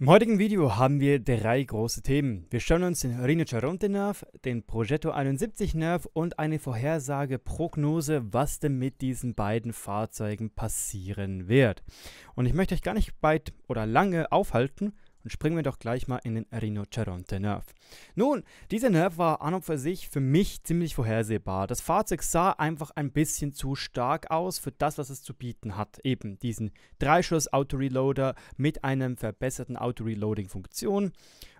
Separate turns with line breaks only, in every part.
Im heutigen Video haben wir drei große Themen. Wir schauen uns den Rinoceronte-Nerv, den Progetto 71-Nerv und eine Vorhersageprognose, was denn mit diesen beiden Fahrzeugen passieren wird. Und ich möchte euch gar nicht weit oder lange aufhalten. Und springen wir doch gleich mal in den Rinoceronte Nerf. Nun, dieser Nerf war an und für sich für mich ziemlich vorhersehbar. Das Fahrzeug sah einfach ein bisschen zu stark aus für das, was es zu bieten hat. Eben diesen dreischuss Auto-Reloader mit einem verbesserten auto reloading funktion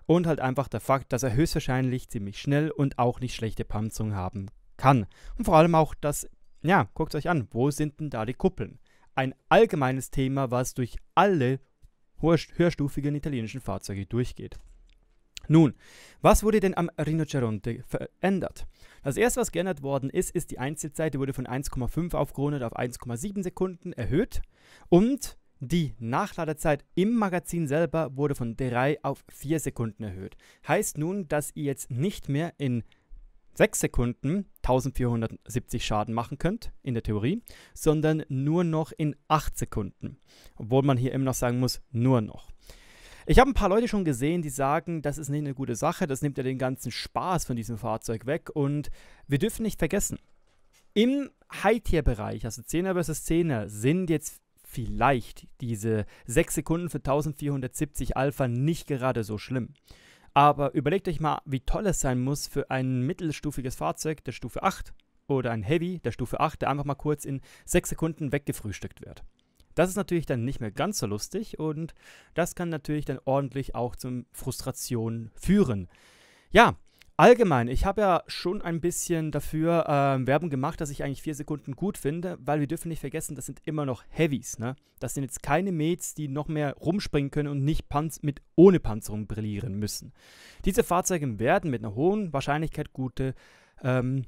und halt einfach der Fakt, dass er höchstwahrscheinlich ziemlich schnell und auch nicht schlechte Panzerung haben kann. Und vor allem auch das, ja, guckt euch an, wo sind denn da die Kuppeln? Ein allgemeines Thema, was durch alle höherstufigen italienischen Fahrzeuge durchgeht. Nun, was wurde denn am Rinoceronte verändert? Das erste, was geändert worden ist, ist die Einzelzeit, die wurde von 1,5 aufgerundet auf 1,7 Sekunden erhöht und die Nachladezeit im Magazin selber wurde von 3 auf 4 Sekunden erhöht. Heißt nun, dass ihr jetzt nicht mehr in 6 Sekunden 1470 Schaden machen könnt, in der Theorie, sondern nur noch in 8 Sekunden. Obwohl man hier immer noch sagen muss, nur noch. Ich habe ein paar Leute schon gesehen, die sagen, das ist nicht eine gute Sache, das nimmt ja den ganzen Spaß von diesem Fahrzeug weg und wir dürfen nicht vergessen, im High-Tier-Bereich, also 10er versus 10er, sind jetzt vielleicht diese 6 Sekunden für 1470 Alpha nicht gerade so schlimm. Aber überlegt euch mal, wie toll es sein muss für ein mittelstufiges Fahrzeug der Stufe 8 oder ein Heavy der Stufe 8, der einfach mal kurz in 6 Sekunden weggefrühstückt wird. Das ist natürlich dann nicht mehr ganz so lustig und das kann natürlich dann ordentlich auch zum Frustration führen. Ja, Allgemein, ich habe ja schon ein bisschen dafür ähm, Werbung gemacht, dass ich eigentlich vier Sekunden gut finde, weil wir dürfen nicht vergessen, das sind immer noch Heavies. Ne? Das sind jetzt keine Mates, die noch mehr rumspringen können und nicht Panz mit ohne Panzerung brillieren müssen. Diese Fahrzeuge werden mit einer hohen Wahrscheinlichkeit gute ähm,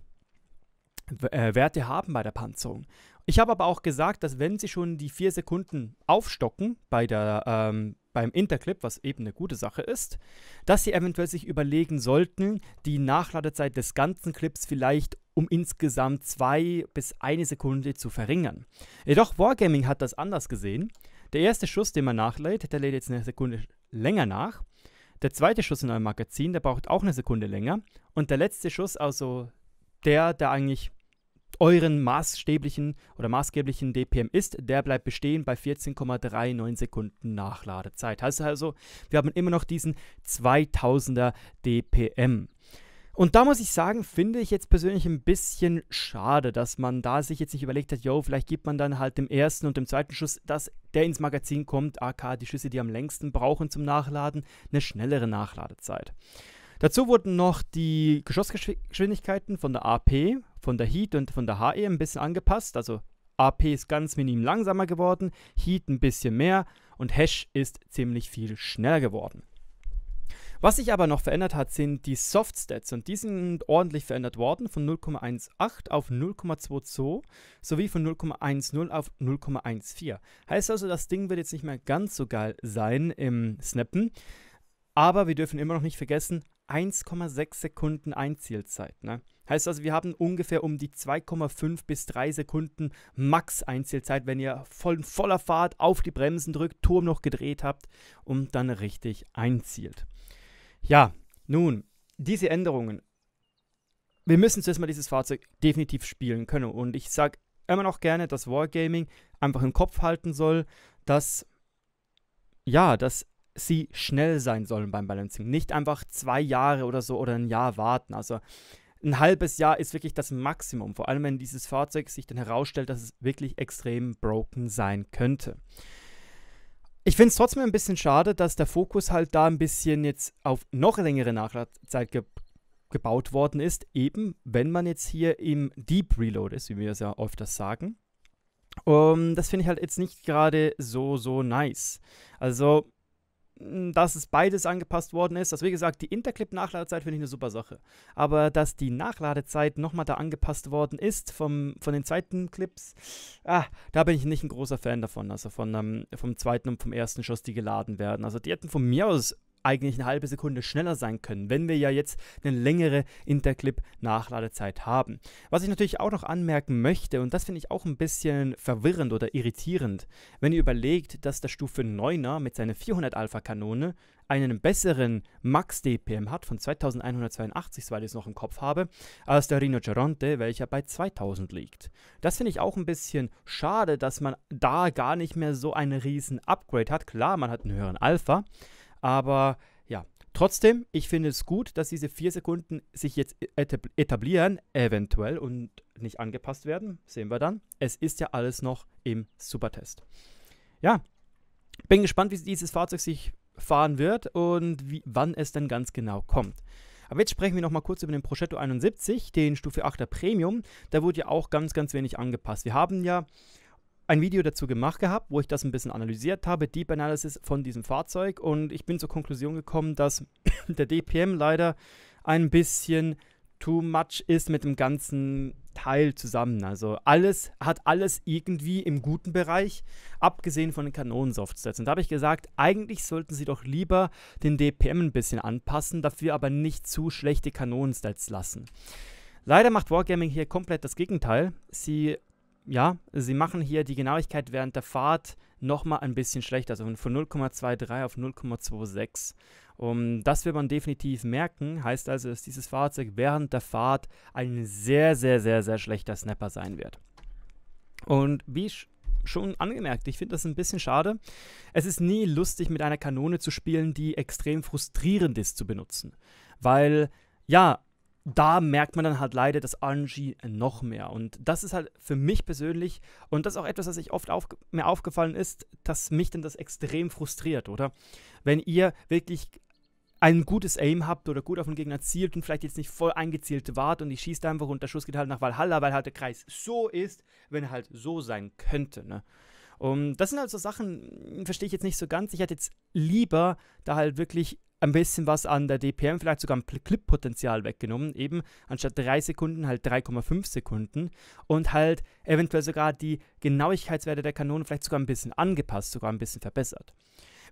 äh, Werte haben bei der Panzerung. Ich habe aber auch gesagt, dass wenn sie schon die vier Sekunden aufstocken bei der, ähm, beim Interclip, was eben eine gute Sache ist, dass sie eventuell sich überlegen sollten, die Nachladezeit des ganzen Clips vielleicht um insgesamt zwei bis eine Sekunde zu verringern. Jedoch Wargaming hat das anders gesehen. Der erste Schuss, den man nachlädt, der lädt jetzt eine Sekunde länger nach. Der zweite Schuss in eurem Magazin, der braucht auch eine Sekunde länger. Und der letzte Schuss, also der, der eigentlich euren maßstäblichen oder maßgeblichen DPM ist, der bleibt bestehen bei 14,39 Sekunden Nachladezeit. Heißt also, wir haben immer noch diesen 2000er DPM. Und da muss ich sagen, finde ich jetzt persönlich ein bisschen schade, dass man da sich jetzt nicht überlegt hat, yo, vielleicht gibt man dann halt dem ersten und dem zweiten Schuss, dass der ins Magazin kommt, aka die Schüsse, die am längsten brauchen zum Nachladen, eine schnellere Nachladezeit. Dazu wurden noch die Geschossgeschwindigkeiten von der AP, von der Heat und von der HE ein bisschen angepasst. Also AP ist ganz minim langsamer geworden, Heat ein bisschen mehr und Hash ist ziemlich viel schneller geworden. Was sich aber noch verändert hat, sind die Softstats und die sind ordentlich verändert worden von 0,18 auf 0,22 sowie von 0,10 auf 0,14. Heißt also, das Ding wird jetzt nicht mehr ganz so geil sein im Snappen, aber wir dürfen immer noch nicht vergessen, 1,6 Sekunden Einzielzeit. Ne? Heißt also, wir haben ungefähr um die 2,5 bis 3 Sekunden Max Einzielzeit, wenn ihr voll, voller Fahrt auf die Bremsen drückt, Turm noch gedreht habt und dann richtig einzielt. Ja, nun, diese Änderungen. Wir müssen zuerst mal dieses Fahrzeug definitiv spielen können und ich sage immer noch gerne, dass Wargaming einfach im Kopf halten soll, dass ja, dass sie schnell sein sollen beim Balancing. Nicht einfach zwei Jahre oder so oder ein Jahr warten. Also ein halbes Jahr ist wirklich das Maximum, vor allem wenn dieses Fahrzeug sich dann herausstellt, dass es wirklich extrem broken sein könnte. Ich finde es trotzdem ein bisschen schade, dass der Fokus halt da ein bisschen jetzt auf noch längere Nachladzeit ge gebaut worden ist, eben wenn man jetzt hier im Deep Reload ist, wie wir es ja öfters sagen. Um, ähm, das finde ich halt jetzt nicht gerade so, so nice. Also dass es beides angepasst worden ist. Also wie gesagt, die Interclip-Nachladezeit finde ich eine super Sache. Aber dass die Nachladezeit nochmal da angepasst worden ist vom, von den Seitenclips, ah, da bin ich nicht ein großer Fan davon. Also von, um, ähm, vom zweiten und vom ersten Schuss, die geladen werden. Also die hätten von mir aus eigentlich eine halbe Sekunde schneller sein können, wenn wir ja jetzt eine längere Interclip-Nachladezeit haben. Was ich natürlich auch noch anmerken möchte, und das finde ich auch ein bisschen verwirrend oder irritierend, wenn ihr überlegt, dass der Stufe 9er mit seiner 400 Alpha-Kanone einen besseren Max-DPM hat von 2182, soweit ich es noch im Kopf habe, als der Rinoceronte, welcher bei 2000 liegt. Das finde ich auch ein bisschen schade, dass man da gar nicht mehr so einen riesen Upgrade hat. Klar, man hat einen höheren Alpha, aber ja, trotzdem, ich finde es gut, dass diese vier Sekunden sich jetzt etablieren, eventuell und nicht angepasst werden. Sehen wir dann. Es ist ja alles noch im Supertest. Ja, bin gespannt, wie dieses Fahrzeug sich fahren wird und wie, wann es denn ganz genau kommt. Aber jetzt sprechen wir nochmal kurz über den Prochetto 71, den Stufe 8er Premium. Da wurde ja auch ganz, ganz wenig angepasst. Wir haben ja ein Video dazu gemacht gehabt, wo ich das ein bisschen analysiert habe, Deep Analysis von diesem Fahrzeug und ich bin zur Konklusion gekommen, dass der DPM leider ein bisschen too much ist mit dem ganzen Teil zusammen. Also alles hat alles irgendwie im guten Bereich, abgesehen von den Kanonensoftsets. Und da habe ich gesagt, eigentlich sollten sie doch lieber den DPM ein bisschen anpassen, dafür aber nicht zu schlechte Kanonenstats lassen. Leider macht Wargaming hier komplett das Gegenteil. Sie ja, sie machen hier die Genauigkeit während der Fahrt nochmal ein bisschen schlechter, also von 0,23 auf 0,26. Um, das wird man definitiv merken, heißt also, dass dieses Fahrzeug während der Fahrt ein sehr, sehr, sehr, sehr schlechter Snapper sein wird. Und wie ich schon angemerkt. Ich finde das ein bisschen schade. Es ist nie lustig, mit einer Kanone zu spielen, die extrem frustrierend ist zu benutzen. Weil, ja, da merkt man dann halt leider das Angie noch mehr. Und das ist halt für mich persönlich, und das ist auch etwas, was ich oft auf, mir aufgefallen ist, dass mich denn das extrem frustriert, oder? Wenn ihr wirklich ein gutes Aim habt oder gut auf den Gegner zielt und vielleicht jetzt nicht voll eingezielt wart und ich schießt einfach und der Schuss geht halt nach Valhalla, weil halt der Kreis so ist, wenn er halt so sein könnte, ne? Und das sind halt so Sachen, verstehe ich jetzt nicht so ganz. Ich hätte jetzt lieber da halt wirklich ein bisschen was an der DPM, vielleicht sogar am Clip-Potenzial weggenommen. Eben anstatt 3 Sekunden halt 3,5 Sekunden und halt eventuell sogar die Genauigkeitswerte der Kanonen vielleicht sogar ein bisschen angepasst, sogar ein bisschen verbessert.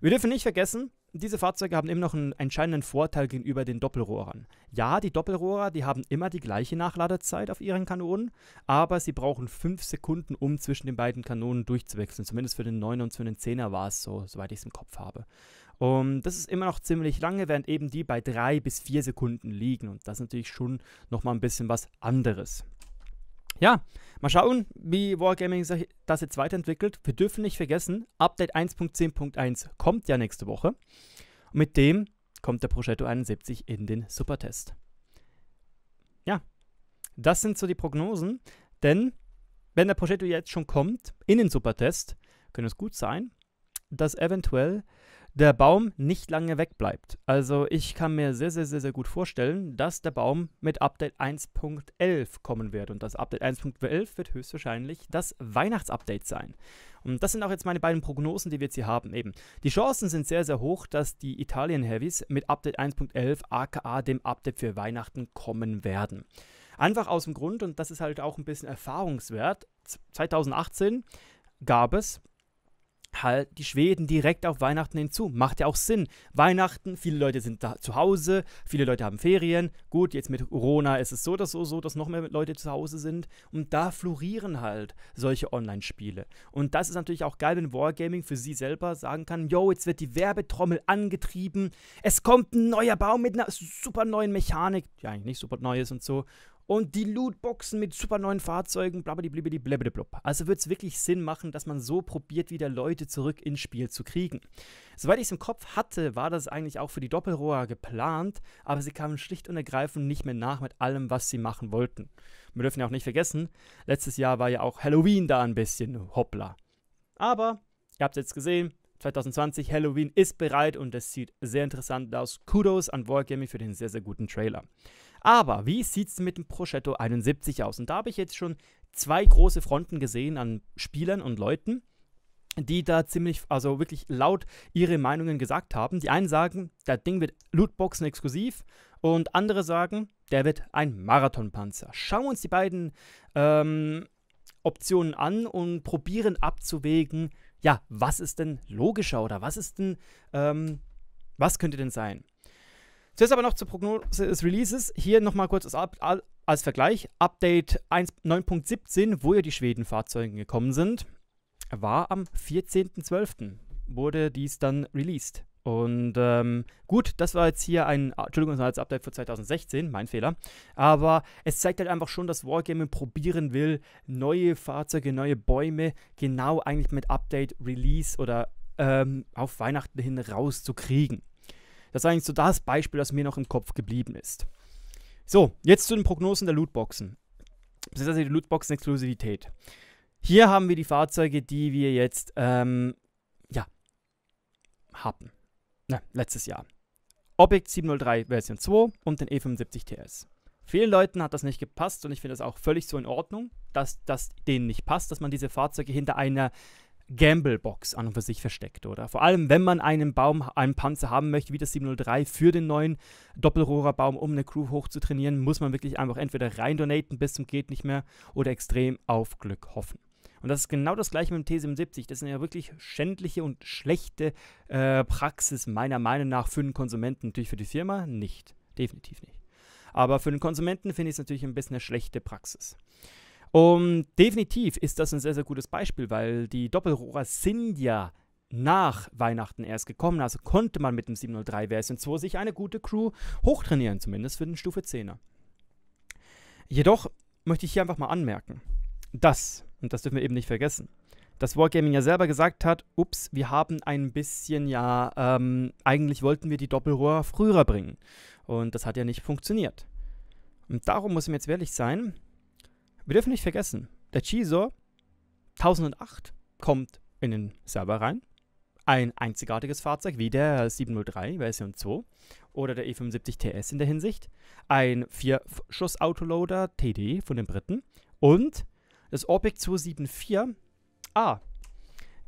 Wir dürfen nicht vergessen, diese Fahrzeuge haben immer noch einen entscheidenden Vorteil gegenüber den Doppelrohrern. Ja, die Doppelrohrer, die haben immer die gleiche Nachladezeit auf ihren Kanonen, aber sie brauchen 5 Sekunden, um zwischen den beiden Kanonen durchzuwechseln. Zumindest für den 9er und für den 10er war es so, soweit ich es im Kopf habe. Und das ist immer noch ziemlich lange, während eben die bei drei bis vier Sekunden liegen. Und das ist natürlich schon nochmal ein bisschen was anderes. Ja, mal schauen, wie Wargaming das jetzt weiterentwickelt. Wir dürfen nicht vergessen, Update 1.10.1 kommt ja nächste Woche. Und mit dem kommt der Progetto 71 in den Supertest. Ja, das sind so die Prognosen. Denn wenn der Progetto jetzt schon kommt in den Supertest, könnte es gut sein, dass eventuell der Baum nicht lange wegbleibt. Also ich kann mir sehr, sehr, sehr, sehr gut vorstellen, dass der Baum mit Update 1.11 kommen wird. Und das Update 1.11 wird höchstwahrscheinlich das Weihnachtsupdate sein. Und das sind auch jetzt meine beiden Prognosen, die wir jetzt hier haben eben. Die Chancen sind sehr, sehr hoch, dass die Italien-Heavies mit Update 1.11 aka dem Update für Weihnachten kommen werden. Einfach aus dem Grund, und das ist halt auch ein bisschen erfahrungswert, 2018 gab es halt die Schweden direkt auf Weihnachten hinzu. Macht ja auch Sinn. Weihnachten, viele Leute sind da zu Hause, viele Leute haben Ferien. Gut, jetzt mit Corona ist es so, oder so, so, dass noch mehr Leute zu Hause sind. Und da florieren halt solche Online-Spiele. Und das ist natürlich auch geil, wenn Wargaming für sie selber sagen kann, yo, jetzt wird die Werbetrommel angetrieben. Es kommt ein neuer Baum mit einer super neuen Mechanik, die eigentlich nicht super neu ist und so und die Lootboxen mit super neuen Fahrzeugen, blablabla. Also wird es wirklich Sinn machen, dass man so probiert, wieder Leute zurück ins Spiel zu kriegen. Soweit ich es im Kopf hatte, war das eigentlich auch für die Doppelrohrer geplant, aber sie kamen schlicht und ergreifend nicht mehr nach mit allem, was sie machen wollten. Wir dürfen ja auch nicht vergessen, letztes Jahr war ja auch Halloween da ein bisschen hoppla. Aber, ihr habt es jetzt gesehen, 2020 Halloween ist bereit und es sieht sehr interessant aus. Kudos an Wargaming für den sehr, sehr guten Trailer. Aber wie sieht es mit dem Prosciutto 71 aus? Und da habe ich jetzt schon zwei große Fronten gesehen an Spielern und Leuten, die da ziemlich, also wirklich laut ihre Meinungen gesagt haben. Die einen sagen, das Ding wird Lootboxen exklusiv und andere sagen, der wird ein Marathonpanzer. Schauen wir uns die beiden ähm, Optionen an und probieren abzuwägen, ja, was ist denn logischer oder was ist denn, ähm, was könnte denn sein? Zuerst aber noch zur Prognose des Releases. Hier nochmal kurz als, Ab als Vergleich. Update 9.17, wo ja die Schweden-Fahrzeuge gekommen sind, war am 14.12. wurde dies dann released. Und ähm, gut, das war jetzt hier ein, ah, Entschuldigung, das war jetzt Update für 2016, mein Fehler. Aber es zeigt halt einfach schon, dass Wargaming probieren will, neue Fahrzeuge, neue Bäume genau eigentlich mit Update, Release oder ähm, auf Weihnachten hin rauszukriegen. Das ist eigentlich so das Beispiel, das mir noch im Kopf geblieben ist. So, jetzt zu den Prognosen der Lootboxen. Das ist also die Lootboxen-Exklusivität. Hier haben wir die Fahrzeuge, die wir jetzt, ähm, ja, haben na, letztes Jahr. Objekt 703 Version 2 und den E75 TS. Vielen Leuten hat das nicht gepasst und ich finde das auch völlig so in Ordnung, dass das denen nicht passt, dass man diese Fahrzeuge hinter einer Gamblebox an und für sich versteckt, oder? Vor allem, wenn man einen Baum, einen Panzer haben möchte, wie das 703 für den neuen Doppelrohrerbaum, um eine Crew hochzutrainieren, muss man wirklich einfach entweder rein donaten bis zum geht nicht mehr oder extrem auf Glück hoffen. Und das ist genau das gleiche mit dem T 77. Das ist eine wirklich schändliche und schlechte äh, Praxis, meiner Meinung nach, für den Konsumenten. Natürlich für die Firma nicht. Definitiv nicht. Aber für den Konsumenten finde ich es natürlich ein bisschen eine schlechte Praxis. Und definitiv ist das ein sehr, sehr gutes Beispiel, weil die Doppelrohrer sind ja nach Weihnachten erst gekommen. Also konnte man mit dem 703 Version 2 sich eine gute Crew hochtrainieren, zumindest für den Stufe 10er. Jedoch möchte ich hier einfach mal anmerken, dass und das dürfen wir eben nicht vergessen. Dass Wargaming ja selber gesagt hat, ups, wir haben ein bisschen ja, ähm, eigentlich wollten wir die Doppelrohr früher bringen. Und das hat ja nicht funktioniert. Und darum muss ich mir jetzt ehrlich sein, wir dürfen nicht vergessen, der Chisor 1008 kommt in den Server rein. Ein einzigartiges Fahrzeug wie der 703 Version 2 oder der E75 TS in der Hinsicht. Ein 4-Schuss-Autoloader TD von den Briten und das Orbit 274. Ah,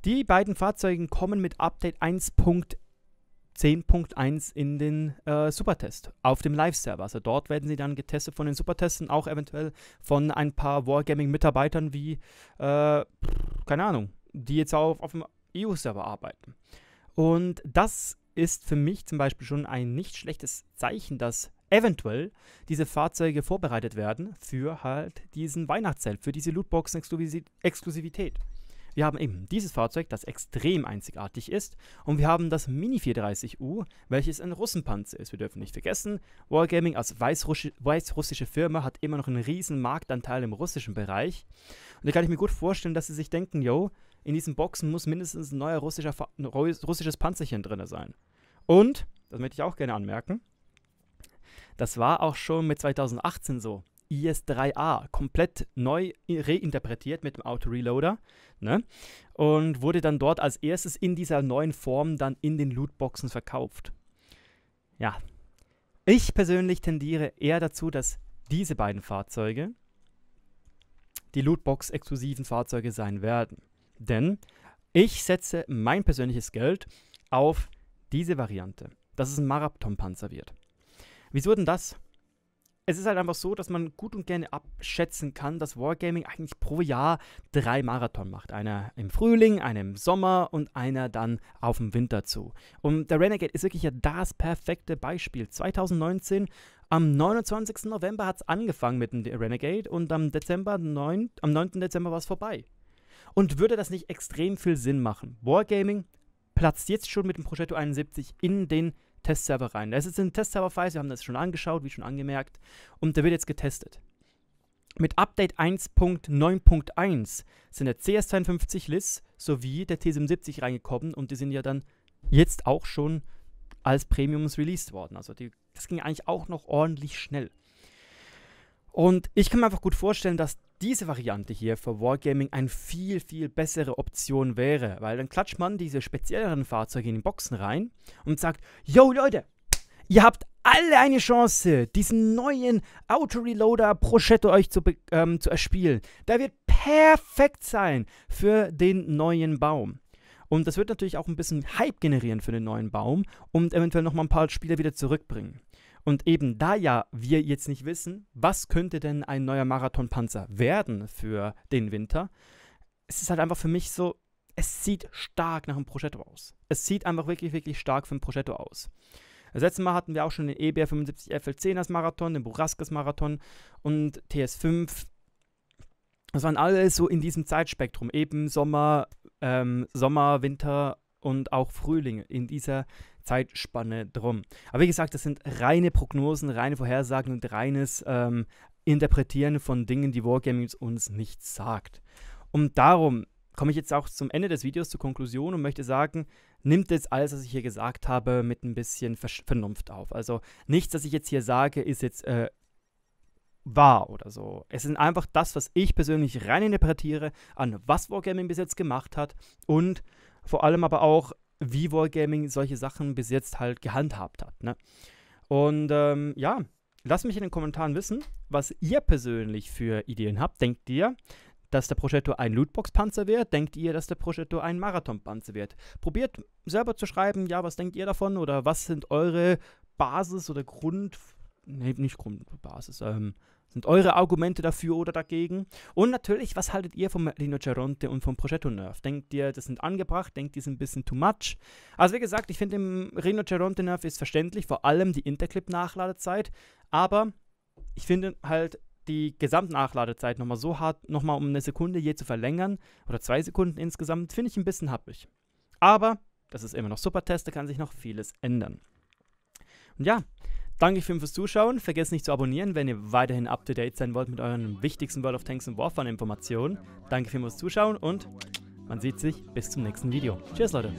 die beiden Fahrzeuge kommen mit Update 1.10.1 in den äh, Supertest auf dem Live-Server. Also dort werden sie dann getestet von den Supertesten, auch eventuell von ein paar Wargaming-Mitarbeitern wie, äh, keine Ahnung, die jetzt auch auf dem EU-Server arbeiten. Und das ist für mich zum Beispiel schon ein nicht schlechtes Zeichen, dass eventuell diese Fahrzeuge vorbereitet werden für halt diesen Weihnachtszelt, für diese Lootboxen-Exklusivität. Wir haben eben dieses Fahrzeug, das extrem einzigartig ist, und wir haben das Mini 430U, welches ein Russenpanzer ist. Wir dürfen nicht vergessen, Wargaming als weißrussische, weißrussische Firma hat immer noch einen riesen Marktanteil im russischen Bereich. Und da kann ich mir gut vorstellen, dass sie sich denken, yo, in diesen Boxen muss mindestens ein neuer russischer, ein russisches Panzerchen drin sein. Und, das möchte ich auch gerne anmerken, das war auch schon mit 2018 so. IS-3A, komplett neu reinterpretiert mit dem Auto-Reloader. Ne? Und wurde dann dort als erstes in dieser neuen Form dann in den Lootboxen verkauft. Ja, ich persönlich tendiere eher dazu, dass diese beiden Fahrzeuge die Lootbox-exklusiven Fahrzeuge sein werden. Denn ich setze mein persönliches Geld auf diese Variante, dass es ein Marathon-Panzer wird. Wieso denn das? Es ist halt einfach so, dass man gut und gerne abschätzen kann, dass Wargaming eigentlich pro Jahr drei Marathon macht. Einer im Frühling, einer im Sommer und einer dann auf dem Winter zu. Und der Renegade ist wirklich ja das perfekte Beispiel. 2019 am 29. November hat es angefangen mit dem Renegade und am, Dezember 9, am 9. Dezember war es vorbei. Und würde das nicht extrem viel Sinn machen? Wargaming platzt jetzt schon mit dem Progetto 71 in den Testserver rein. Das ist jetzt ein Testserver Files, wir haben das schon angeschaut, wie schon angemerkt, und der wird jetzt getestet. Mit Update 1.9.1 sind der CS52 LIS sowie der T77 reingekommen und die sind ja dann jetzt auch schon als Premiums released worden. Also die, das ging eigentlich auch noch ordentlich schnell. Und ich kann mir einfach gut vorstellen, dass diese Variante hier für Wargaming eine viel, viel bessere Option wäre, weil dann klatscht man diese spezielleren Fahrzeuge in die Boxen rein und sagt, yo Leute, ihr habt alle eine Chance, diesen neuen Auto-Reloader Proschetto euch zu, ähm, zu erspielen. Der wird perfekt sein für den neuen Baum. Und das wird natürlich auch ein bisschen Hype generieren für den neuen Baum und eventuell nochmal ein paar Spieler wieder zurückbringen. Und eben da ja wir jetzt nicht wissen, was könnte denn ein neuer Marathonpanzer werden für den Winter, es ist halt einfach für mich so, es sieht stark nach einem Progetto aus. Es sieht einfach wirklich, wirklich stark für ein Progetto aus. Das letzte Mal hatten wir auch schon den EBR 75 FL10 als Marathon, den Buraskas Marathon und TS5. Das waren alles so in diesem Zeitspektrum, eben Sommer, ähm, Sommer, Winter und auch Frühling, in dieser Zeitspanne drum. Aber wie gesagt, das sind reine Prognosen, reine Vorhersagen und reines ähm, Interpretieren von Dingen, die Wargaming uns nicht sagt. Und darum komme ich jetzt auch zum Ende des Videos zur Konklusion und möchte sagen, nimmt jetzt alles, was ich hier gesagt habe, mit ein bisschen Versch Vernunft auf. Also nichts, was ich jetzt hier sage, ist jetzt äh, wahr oder so. Es sind einfach das, was ich persönlich reininterpretiere, an was Wargaming bis jetzt gemacht hat und vor allem aber auch, wie Wargaming solche Sachen bis jetzt halt gehandhabt hat. Ne? Und ähm, ja, lasst mich in den Kommentaren wissen, was ihr persönlich für Ideen habt. Denkt ihr, dass der Progetto ein Lootbox-Panzer wird? Denkt ihr, dass der Progetto ein Marathon-Panzer wird? Probiert selber zu schreiben, ja, was denkt ihr davon oder was sind eure Basis oder Grund, nee, nicht Grundbasis, ähm, sind eure Argumente dafür oder dagegen? Und natürlich, was haltet ihr vom Rinoceronte und vom Progetto Nerf? Denkt ihr, das sind angebracht? Denkt ihr, sind ein bisschen too much? Also wie gesagt, ich finde, im Rinoceronte Nerf ist verständlich, vor allem die Interclip-Nachladezeit. Aber ich finde halt, die Gesamtnachladezeit nochmal so hart, nochmal um eine Sekunde je zu verlängern, oder zwei Sekunden insgesamt, finde ich ein bisschen happig. Aber, das ist immer noch super Test, da kann sich noch vieles ändern. Und ja, Danke vielmals fürs Zuschauen. Vergesst nicht zu abonnieren, wenn ihr weiterhin up to date sein wollt mit euren wichtigsten World of Tanks und Warfare Informationen. Danke vielmals fürs Zuschauen und man sieht sich bis zum nächsten Video. Tschüss, Leute.